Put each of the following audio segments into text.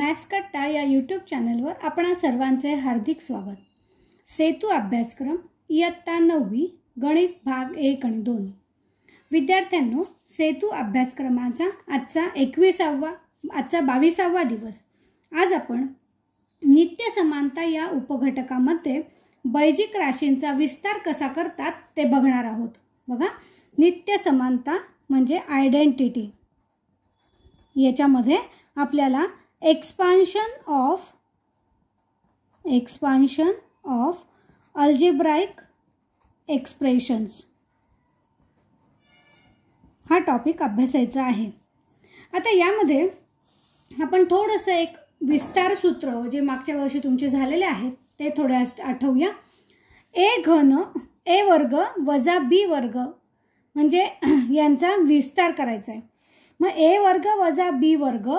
maths कट्टा या YouTube चॅनलवर आपणा सर्वांचे हार्दिक स्वागत सेतू अभ्यासक्रम इयत्ता नववी गणित भाग एक आणि दोन विद्यार्थ्यांनो सेतू अभ्यासक्रमाचा आजचा एकविसावा आजचा बावीसावा दिवस आज आपण नित्य समानता या उपघटकामध्ये बैजिक राशींचा विस्तार कसा करतात ते बघणार आहोत बघा नित्य समानता म्हणजे आयडेंटिटी याच्यामध्ये आपल्याला expansion of expansion of algebraic expressions हा टॉपिक अभ्यासायचा आहे आता यामध्ये आपण थोडंसं एक विस्तार सूत्र जे मागच्या वर्षी तुमचे झालेले आहेत ते थोडे आठवूया ए घन ए वर्ग वजा बी वर्ग म्हणजे यांचा विस्तार करायचा आहे मग ए वर्ग वजा बी वर्ग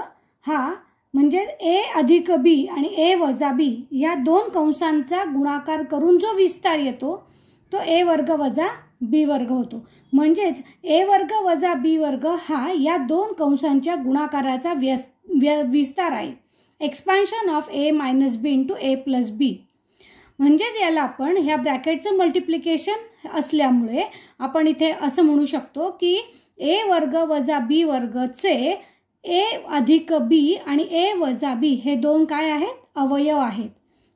हा म्हणजे ए अधिक बी आणि ए वजा बी या दोन कंसांचा गुणाकार करून जो विस्तार येतो तो ए वर्ग वजा बी वर्ग होतो म्हणजेच ए वर्ग वजा बी वर्ग हा या दोन कंसांच्या गुणाकाराचा व्य विस्तार आहे expansion of A minus B into A plus B म्हणजेच याला आपण ह्या ब्रॅकेटचं मल्टिप्लिकेशन असल्यामुळे आपण इथे असं म्हणू शकतो की ए वर्ग वजा बी वर्गचे ए अधिक बी आणि ए वजा बी हे दोन काय आहेत अवयव आहेत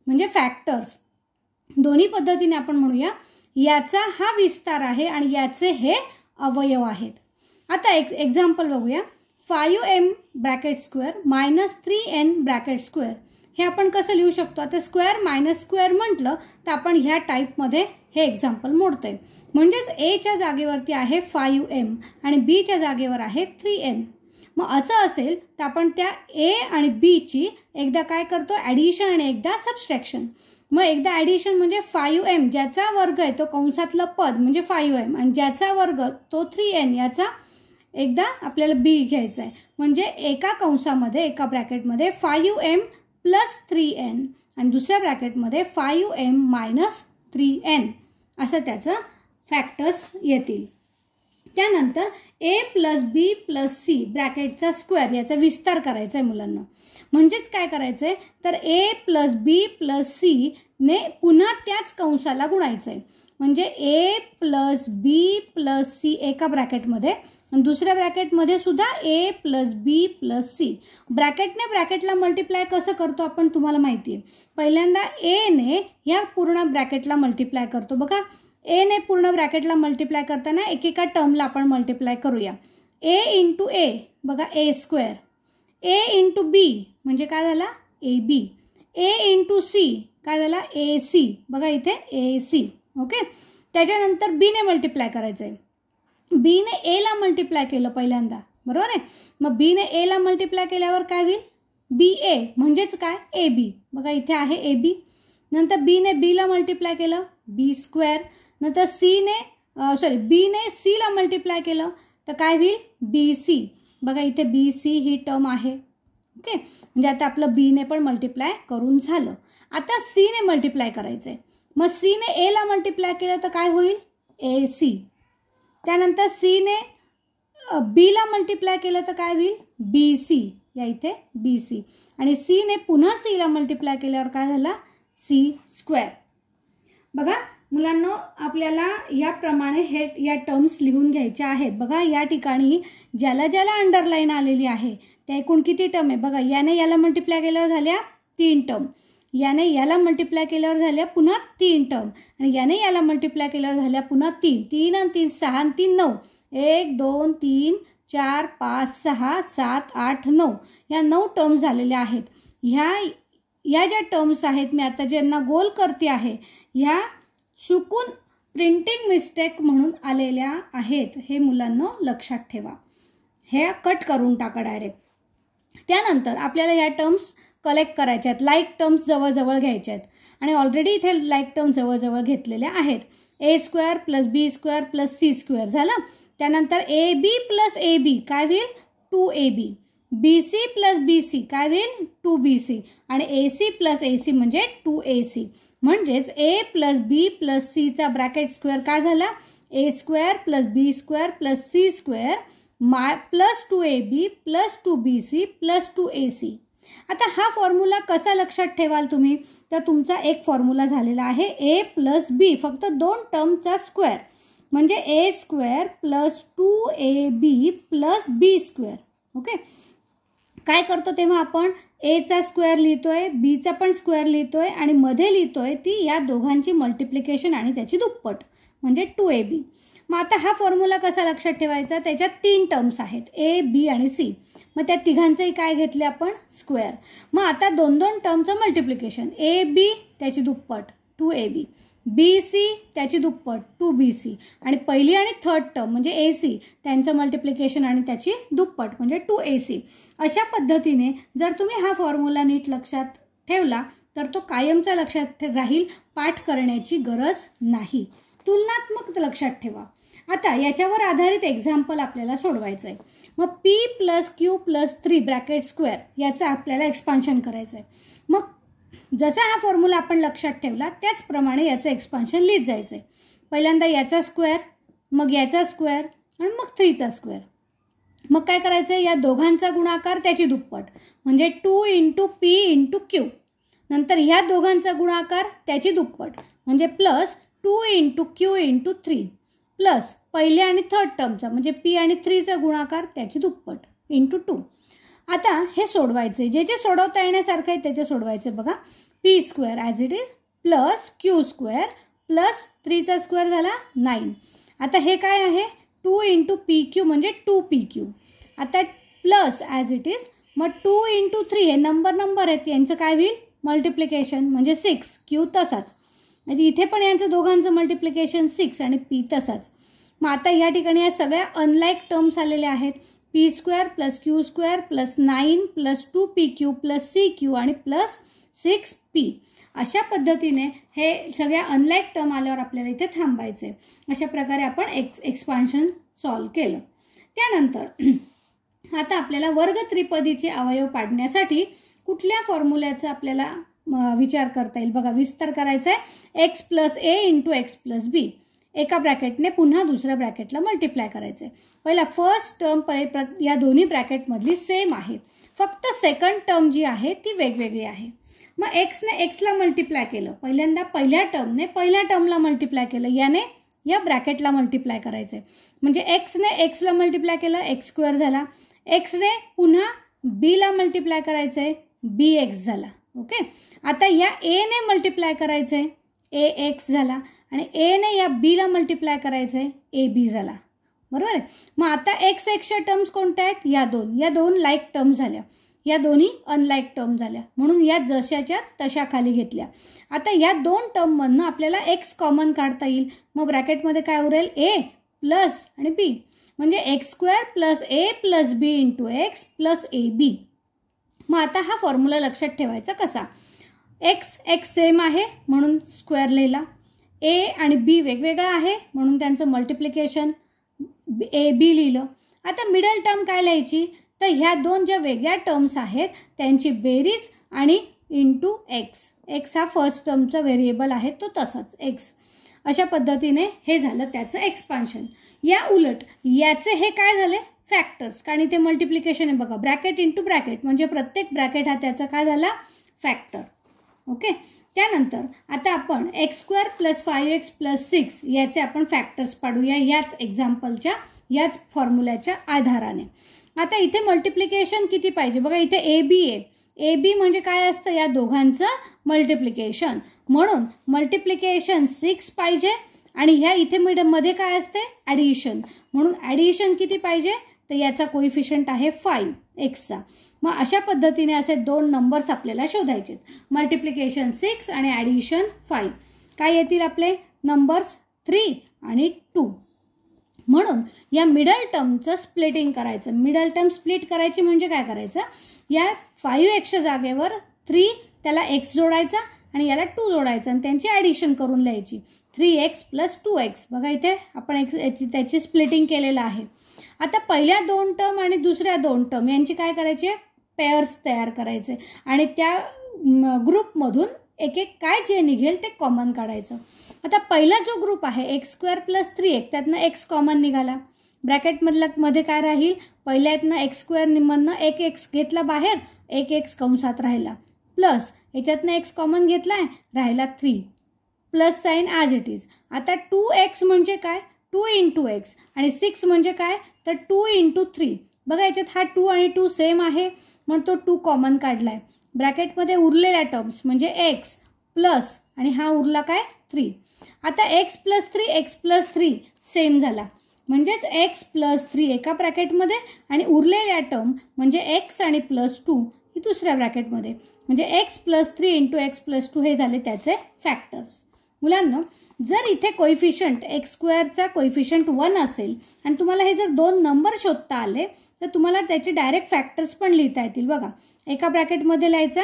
म्हणजे फॅक्टर्स दोन्ही पद्धतीने आपण म्हणूया याचा हा विस्तार आहे आणि याचे हे अवयव आहेत आता एक एक्झाम्पल बघूया five M bracket square minus three N bracket square हे आपण कसं लिहू शकतो आता स्क्वेअर मायनस स्क्वेअर म्हटलं तर आपण ह्या टाईपमध्ये हे एक्झाम्पल मोडतो म्हणजेच एच्या जागेवरती आहे फायू एम आणि बीच्या जागेवर आहे थ्री एन मग असं असेल तर आपण त्या ए आणि बीची एकदा काय करतो ॲडिशन आणि एकदा सबस्ट्रॅक्शन मग एकदा ॲडिशन म्हणजे फायू एम ज्याचा वर्ग आहे तो कंसातलं पद म्हणजे फायू एम आणि ज्याचा वर्ग तो थ्री एन याचा एकदा आपल्याला बी घ्यायचा आहे म्हणजे एका कंसामध्ये एका ब्रॅकेटमध्ये five M plus three N आणि दुसऱ्या ब्रॅकेटमध्ये five M minus three N असं त्याचं फॅक्टर्स येतील त्यानंतर A plus B plus C ब्रॅकेटचा स्क्वेअर याचा विस्तार करायचा आहे मुलांना म्हणजेच काय करायचंय तर A plus B plus C ने पुन्हा त्याच कंसाला गुणायचं आहे म्हणजे A plus B plus C एका ब्रॅकेटमध्ये दुसऱ्या ब्रॅकेटमध्ये सुद्धा A plus B plus C ब्रॅकेटने ब्रॅकेटला मल्टिप्लाय कसं करतो आपण तुम्हाला माहिती आहे पहिल्यांदा ने या पूर्ण ब्रॅकेटला मल्टिप्लाय करतो बघा ए ने पूर्ण ब्रॅकेटला मल्टिप्लाय करताना एकेका टर्मला आपण मल्टिप्लाय करूया ए इंटू ए बघा ए स्क्वेअर ए इंटू बी म्हणजे काय झाला A B A into C काय झाला ए सी बघा इथे ए सी ओके त्याच्यानंतर बीने मल्टिप्लाय करायचं आहे बीने एला मल्टिप्लाय केलं पहिल्यांदा बरोबर आहे मग बीने एला मल्टिप्लाय केल्यावर काय होईल बी ए म्हणजेच काय ए बी बघा इथे आहे ए बी नंतर बीने बीला मल्टिप्लाय केलं बी स्क्वेअर नंतर सीने सॉरी बीने सीला मल्टिप्लाय केलं तर काय होईल बी सी बघा इथे बी सी ही टर्म आहे ओके म्हणजे आता आपलं बीने पण मल्टिप्लाय करून झालं आता सीने मल्टिप्लाय करायचं आहे मग सीने एला मल्टिप्लाय केलं तर काय होईल ए सी त्यानंतर सीने बीला मल्टिप्लाय केलं तर काय होईल बी सी या इथे बी सी आणि सीने पुन्हा सीला मल्टिप्लाय केल्यावर काय झालं सी स्क्वेअर बघा मुलांनो आपल्याला याप्रमाणे हे या टर्म्स लिहून घ्यायच्या आहेत बघा या ठिकाणी ज्याला ज्याला अंडरलाईन आलेली आहे त्या एकूण किती टर्म आहे बघा याने याला मल्टिप्लाय केल्यावर झाल्या तीन टर्म याने याला मल्टिप्लाय केल्यावर झाल्या पुन्हा तीन टर्म आणि याने याला मल्टिप्लाय केल्यावर झाल्या पुन्हा तीन तीन आणि तीन सहा आणि तीन नऊ एक दोन तीन चार पाच सहा सात आठ नऊ या नऊ टर्म्स झालेल्या आहेत ह्या या ज्या टर्म्स आहेत मी आता ज्यांना गोल करते आहे ह्या चुकून प्रिंटिंग मिस्टेक म्हणून आलेल्या आहेत हे मुलांना लक्षात ठेवा हे कट करून टाका डायरेक्ट त्यानंतर आपल्याला ह्या टर्म्स कलेक्ट करायच्या आहेत लाईक टर्म्स जवळजवळ घ्यायच्या आहेत आणि ऑलरेडी इथे लाईक टर्म्स जवळजवळ घेतलेल्या आहेत A square plus B square plus C square झालं त्यानंतर A B plus A B काय होईल two A B B C plus B C काय होईल टू बी सी आणि A C plus A C म्हणजे टू ए सी म्हणजेच A plus B plus सीचा ब्रॅकेट स्क्वेअर काय झाला A square plus B square plus C square my plus two A B plus two B C plus two A C आता हा formula कसा लक्षात ठेवाल तुम्ही तर तुमचा एक फॉर्म्युला झालेला आहे ए प्लस बी फक्त दोन टर्मचा स्क्वेअर म्हणजे A square plus two A B plus B square okay काय करतो तेव्हा आपण एचा स्क्वेअर लिहितोय बीचा पण स्क्वेअर लिहितोय आणि मध्ये लिहितोय ती या दोघांची मल्टिप्लिकेशन आणि त्याची दुप्पट म्हणजे टू ए बी मग आता हा फॉर्म्युला कसा लक्षात ठेवायचा त्याच्यात तीन टर्म्स आहेत ए बी आणि सी मग त्या तिघांचंही काय घेतले आपण स्क्वेअर मग आता दोन दोन टर्मचं मल्टिप्लिकेशन ए बी त्याची दुप्पट to A B B C त्याची दुप्पट टू बी सी आणि पहिली आणि थर्ड टर्म म्हणजे ए सी त्यांचं मल्टिप्लिकेशन आणि त्याची दुप्पट म्हणजे टू ए सी अशा पद्धतीने जर तुम्ही हा फॉर्म्युला नीट लक्षात ठेवला तर तो कायमचा लक्षात राहील पाठ करण्याची गरज नाही तुलनात्मक लक्षात ठेवा आता याच्यावर आधारित एक्झाम्पल आपल्याला सोडवायचं आहे मग P plus Q plus three bracket square याचं आपल्याला एक्सपान्शन करायचं आहे मग जसा हा फॉर्म्युला आपण लक्षात ठेवला त्याचप्रमाणे याचं एक्सपान्शन लिहित जायचं आहे पहिल्यांदा याचा स्क्वेअर मग याचा स्क्वेअर आणि मग थ्रीचा स्क्वेअर मग काय करायचं या दोघांचा गुणाकार त्याची दुप्पट म्हणजे two into P into Q नंतर ह्या दोघांचा गुणाकार त्याची दुप्पट म्हणजे plus two into Q into three plus पहिले आणि थर्ड टर्मचा म्हणजे पी आणि थ्रीचा गुणाकार त्याची दुप्पट इंटू टू आता हे सोडवायचे जे जे सोडवता येण्यासारखं आहे त्याचे सोडवायचे बघा P square as it is plus Q square plus थ्रीचा स्क्वेअर झाला नाईन आता हे काय आहे टू इंटू पी क्यू म्हणजे टू पी क्यू आता प्लस ॲज इट इज मग टू इंटू थ्री हे नंबर नंबर आहेत यांचं काय होईल मल्टिप्लिकेशन म्हणजे सिक्स क्यू तसाच म्हणजे इथे पण यांचं दोघांचं मल्टिप्लिकेशन सिक्स आणि पी तसाच मग आता ह्या ठिकाणी या सगळ्या अनलाईक टर्म्स आलेल्या आहेत P square plus Q square plus nine plus two P Q plus C Q आणि प्लस सिक्स पी अशा पद्धतीने हे सगळ्या अनलाईक टर्म आल्यावर आपल्याला इथे आहे अशा प्रकारे आपण एक्स एक्सपान्शन सॉल्व केलं त्यानंतर आता आपल्याला वर्ग त्रिपदीचे अवयव पाडण्यासाठी कुठल्या फॉर्म्युल्याचा आपल्याला विचार करता येईल बघा विस्तार करायचा आहे X plus A into X plus B एका ब्रॅकेटने पुन्हा दुसऱ्या ब्रॅकेटला मल्टिप्लाय करायचं आहे पहिला फर्स्ट टर्म या दोन्ही ब्रॅकेटमधली सेम आहे फक्त सेकंड टर्म जी आहे ती वेगवेगळी आहे मग एक्सने एक्सला मल्टिप्लाय केलं पहिल्यांदा पहिल्या टर्मने पहिल्या टर्मला मल्टिप्लाय केलं याने या ब्रॅकेटला मल्टिप्लाय करायचं आहे म्हणजे एक्सने एक्सला मल्टिप्लाय केलं एक्स स्क्वेअर झाला एक्सने पुन्हा बीला मल्टिप्लाय करायचं आहे बी एक्स झाला ओके आता या एने मल्टिप्लाय करायचं आहे ए एक्स झाला आणि एने या बीला मल्टिप्लाय करायचं आहे ए बी झाला बरोबर आहे मग आता एक्स एक्सच्या टर्म्स कोणत्या आहेत या दोन या दोन लाईक टर्म्स झाल्या या दोन्ही अनलाईक टर्म झाल्या म्हणून या जशाच्या तशा खाली घेतल्या आता या दोन टर्ममधनं आपल्याला एक्स कॉमन काढता येईल मग ब्रॅकेटमध्ये काय उरेल ए प्लस आणि बी म्हणजे X square plus A plus B into X plus A B मग आता हा फॉर्म्युला लक्षात ठेवायचा कसा एक्स एक्स सेम आहे म्हणून स्क्वेअर लिहिला ए आणि बी वेगवेगळा आहे म्हणून त्यांचं मल्टिप्लिकेशन ए बी लिहिलं आता मिडल टर्म काय लिहायची तर ह्या दोन ज्या वेगळ्या टर्म्स आहेत त्यांची बेरीज आणि इंटू एक्स एक्स हा फर्स्ट टर्मचा व्हेरिएबल आहे तो तसाच एक्स अशा पद्धतीने हे झालं त्याचं एक्सपान्शन या उलट याचे हे काय झाले फॅक्टर्स कारण इथे मल्टिप्लिकेशन आहे बघा ब्रॅकेट इंटू ब्रॅकेट म्हणजे प्रत्येक ब्रॅकेट हा त्याचा काय झाला फॅक्टर ओके त्यानंतर आता आपण X square plus five X plus six याचे आपण फॅक्टर्स पाडूया याच एक्झाम्पलच्या याच फॉर्म्युल्याच्या आधाराने आता इथे मल्टिप्लिकेशन किती पाहिजे बघा इथे A B A A B म्हणजे काय असतं या दोघांचं मल्टिप्लिकेशन म्हणून मल्टिप्लिकेशन सिक्स पाहिजे आणि ह्या इथे मिडम मध्ये काय असते ऍडिशन म्हणून ॲडिशन किती पाहिजे तर याचा कोइफिशियंट आहे फाईव्ह एक्सचा मग अशा पद्धतीने असे दोन नंबर्स आपल्याला शोधायचे मल्टिप्लिकेशन सिक्स आणि ॲडिशन फाईव्ह काय येतील आपले नंबर्स थ्री आणि टू म्हणून या मिडल टर्मचं स्प्लिटिंग करायचं मिडल टर्म स्प्लिट करायची म्हणजे काय करायचं या फाईव्ह एक्सच्या जागेवर थ्री त्याला एक्स जोडायचा आणि याला टू जोडायचं आणि त्यांची ॲडिशन करून लिहायची three X plus two X बघा इथे आपण एक्स त्याची स्प्लिटिंग केलेलं आहे आता पहिल्या दोन टर्म आणि दुसऱ्या दोन टर्म यांची काय करायची पेअर्स तयार करायचे आणि त्या ग्रुपमधून एक एक काय जे निघेल ते कॉमन काढायचं आता पहिला जो ग्रुप आहे X square plus three X त्यातनं एक्स कॉमन निघाला मधला मध्ये काय राहील पहिल्यातनं एक्स स्क्वेअर निमधनं एक एक्स घेतला बाहेर एक एक्स कंसात राहिला प्लस याच्यातनं एक्स कॉमन घेतला आहे राहिला three plus sign as it is आता टू एक्स म्हणजे काय टू इंटू एक्स आणि सिक्स म्हणजे काय तर टू इंटू थ्री बघा याच्यात हा टू आणि टू सेम आहे म्हणून तो टू कॉमन काढला आहे ब्रॅकेटमध्ये उरलेल्या टर्म्स म्हणजे एक्स प्लस आणि हा उरला काय थ्री आता X plus three X plus three same झाला म्हणजेच एक्स प्लस थ्री एका ब्रॅकेटमध्ये आणि उरलेल्या टर्म म्हणजे एक्स आणि प्लस टू ही दुसऱ्या ब्रॅकेटमध्ये म्हणजे X plus three into X plus two हे झाले त्याचे फॅक्टर्स मुलांना जर इथे कोइफिशंट एक्स स्क्वेअरचा कोइफिशंट वन असेल आणि तुम्हाला हे जर दोन नंबर शोधता आले तर तुम्हाला त्याचे डायरेक्ट फॅक्टर्स पण लिहिता येतील बघा एका ब्रॅकेटमध्ये लिहायचा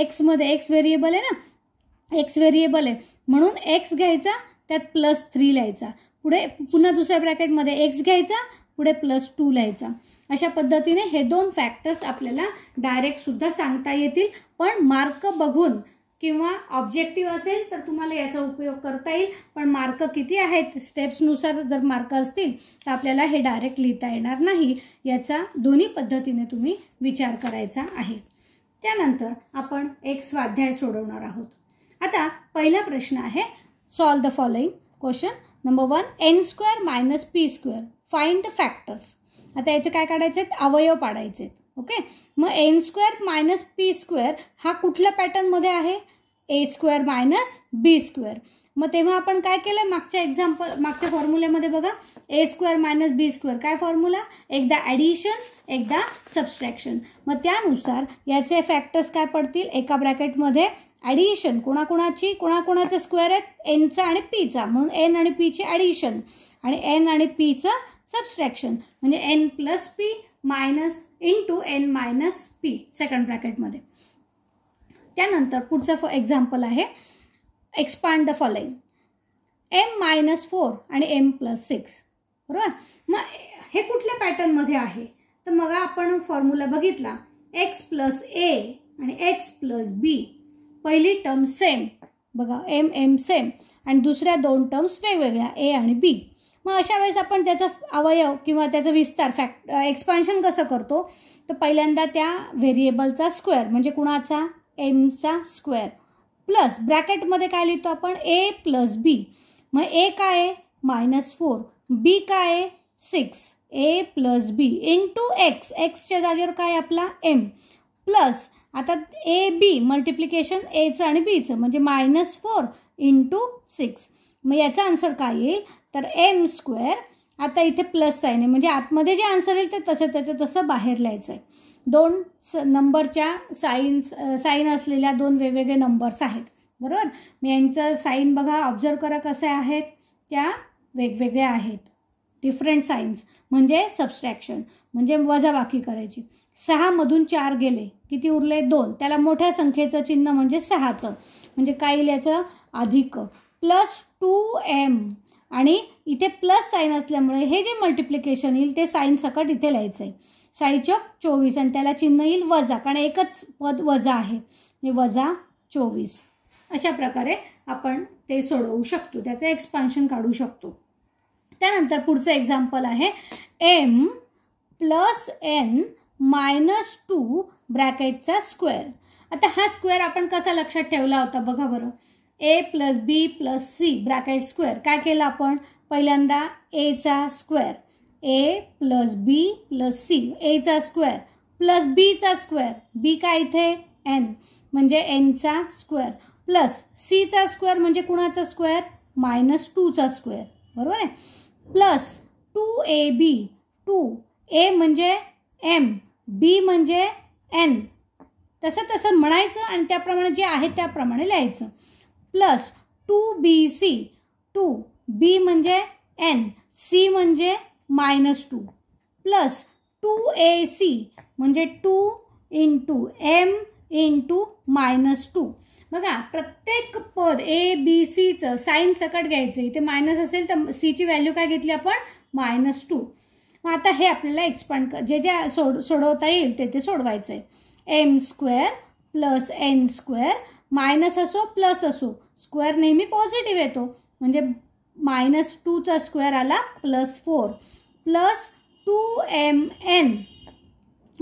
एक्समध्ये एक्स व्हेरिएबल आहे ना एक्स व्हेरिएबल आहे म्हणून एक्स घ्यायचा त्यात प्लस थ्री लिहायचा पुढे पुन्हा दुसऱ्या ब्रॅकेटमध्ये एक्स घ्यायचा पुढे प्लस टू लिहायचा अशा पद्धतीने हे दोन फॅक्टर्स आपल्याला डायरेक्टसुद्धा सांगता येतील पण मार्क बघून किंवा ऑब्जेक्टिव्ह असेल तर तुम्हाला याचा उपयोग करता येईल पण मार्क किती आहेत स्टेप्सनुसार जर मार्क असतील तर आपल्याला हे डायरेक्ट लिहिता येणार नाही याचा दोन्ही पद्धतीने तुम्ही विचार करायचा आहे त्यानंतर आपण एक स्वाध्याय सोडवणार आहोत आता पहिला प्रश्न आहे solve the following question number one N square minus P square find factors आता याचे काय काढायचे आहेत अवयव पाडायचे ओके मग N square minus P square हा कुठल्या पॅटर्नमध्ये आहे A square minus B square मग तेव्हा आपण काय केलं मागच्या एक्झाम्पल मागच्या फॉर्म्युल्यामध्ये बघा A square minus B square काय फॉर्म्युला एकदा ॲडिशन एकदा सबस्ट्रॅक्शन मग त्यानुसार याचे फॅक्टर्स काय पडतील एका ब्रॅकेटमध्ये ॲडिशन कोणाकोणाची कोणाकोणाचे स्क्वेअर आहेत एनचा आणि पीचा म्हणून एन आणि पीची ॲडिशन आणि एन आणि पीचं सबस्ट्रॅक्शन म्हणजे N plus P minus into N minus P second ब्रॅकेटमध्ये त्यानंतर पुढचं फॉर एक्झाम्पल आहे expand the following M minus four आणि एम प्लस सिक्स बरोबर मग हे कुठल्या पॅटर्नमध्ये आहे तर मग आपण फॉर्म्युला बघितला एक्स प्लस ए आणि एक्स प्लस बी पहिली टर्म सेम बघा एम एम सेम आणि दुसऱ्या दोन टर्म्स वेगवेगळ्या ए आणि बी मग अशा वेळेस आपण त्याचा अवयव किंवा त्याचा विस्तार फॅक्ट एक्सपान्शन कसं करतो तर पहिल्यांदा त्या व्हेरिएबलचा स्क्वेअर म्हणजे कुणाचा एमचा स्क्वेअर प्लस ब्रॅकेटमध्ये काय लिहितो आपण ए प्लस बी मग ए काय आहे मायनस फोर बी काय आहे six A plus B into X एक्सच्या जागेवर काय आपला एम प्लस आता ए बी मल्टिप्लिकेशन एचं आणि बीचं म्हणजे minus four into six मग याचा आन्सर काय येईल तर एम स्क्वेअर आता इथे प्लस साईन आहे म्हणजे आतमध्ये जे आन्सर येईल ते तसं त्याचं तसं बाहेर लिहायचं आहे दोन स नंबरच्या साईन साईन असलेल्या दोन वेगवेगळे नंबर्स आहेत बरोबर मी यांचं साईन बघा ऑब्झर्व करा कसे आहेत त्या वेगवेगळ्या आहेत डिफरंट साईन्स म्हणजे सबस्ट्रॅक्शन म्हणजे वजाबाकी करायची सहामधून चार गेले किती उरले दोन त्याला मोठ्या संख्येचं चिन्ह म्हणजे सहाचं म्हणजे काय येईल अधिक प्लस टू एम आणि इथे प्लस साईन असल्यामुळे हे जे मल्टिप्लिकेशन येईल ते साईन सकट इथे लिहायचं आहे साईचक चोवीस आणि त्याला चिन्ह येईल वजा कारण एकच पद वजा आहे म्हणजे वजा चोवीस अशा प्रकारे आपण ते सोडवू शकतो त्याचं एक्सपान्शन काढू शकतो त्यानंतर पुढचं एक्झाम्पल आहे M plus N minus two ब्रॅकेटचा स्क्वेअर आता हा स्क्वेअर आपण कसा लक्षात ठेवला होता बघा बरं A plus B plus C bracket square काय केलं आपण पहिल्यांदा एचा square A plus B plus C एचा स्क्वेअर प्लस बीचा स्क्वेअर बी काय इथे एन म्हणजे एनचा स्क्वेअर प्लस सीचा स्क्वेअर म्हणजे कुणाचा स्क्वेअर मायनस टूचा स्क्वेअर बरोबर आहे plus two A B two A म्हणजे एम बी म्हणजे एन तसं तसं म्हणायचं आणि त्याप्रमाणे जे आहे त्याप्रमाणे लिहायचं plus two B C two B म्हणजे एन सी म्हणजे minus two plus two A C म्हणजे two into M into minus two बघा प्रत्येक पद ए बी सीचं साईन सकट घ्यायचं इथे मायनस असेल तर सीची व्हॅल्यू काय घेतली आपण मायनस टू मग आता हे आपल्याला एक्सपांड कर जे जे सोड सोडवता येईल ते ते सोडवायचं आहे M square plus N square minus असो प्लस असो स्क्वेअर नेहमी पॉझिटिव्ह येतो म्हणजे मायनस टूचा स्क्वेअर आला plus four plus two M N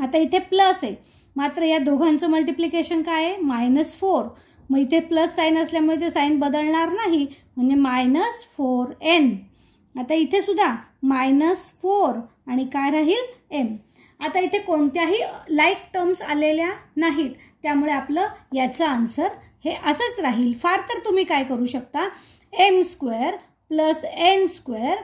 आता इथे प्लस आहे मात्र या दोघांचं मल्टिप्लिकेशन काय आहे मायनस फोर मग इथे प्लस साईन असल्यामुळे ते साईन बदलणार नाही म्हणजे मायनस फोर एन आता इथे सुद्धा मायनस फोर आणि काय राहील एम आता इथे कोणत्याही लाईक टर्म्स आलेल्या नाहीत त्यामुळे आपलं याचं आन्सर हे असंच राहील फार तर तुम्ही काय करू शकता M square plus N square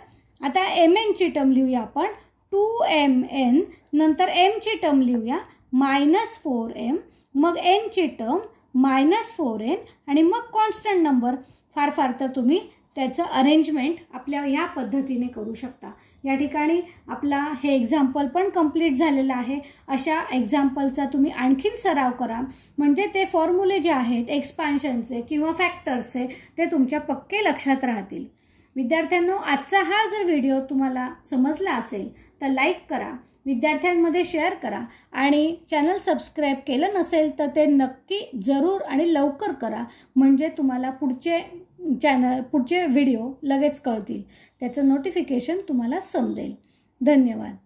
आता एम एनची टर्म लिहूया आपण टू एम एन नंतर एमची टर्म लिहूया मायनस फोर एम मग एनची टर्म मायनस फोर एन आणि मग कॉन्स्टंट नंबर फार फार तर तुम्ही त्याचं अरेंजमेंट आपल्या ह्या पद्धतीने करू शकता या ठिकाणी आपला हे एक्झाम्पल पण कम्प्लीट झालेलं आहे अशा एक्झाम्पलचा तुम्ही आणखीन सराव करा म्हणजे ते फॉर्म्युले जे आहेत एक्सपान्शनचे किंवा फॅक्टर्सचे ते तुमच्या पक्के लक्षात राहतील विद्यार्थ्यांनो आजचा हा जर व्हिडिओ तुम्हाला समजला असेल तर लाईक करा विद्यार्थ्यांमध्ये शेअर करा आणि चॅनल सबस्क्राईब केलं नसेल तर ते नक्की जरूर आणि लवकर करा म्हणजे तुम्हाला पुढचे चॅनल पुढचे व्हिडिओ लगेच कळतील त्याचं नोटिफिकेशन तुम्हाला समजेल धन्यवाद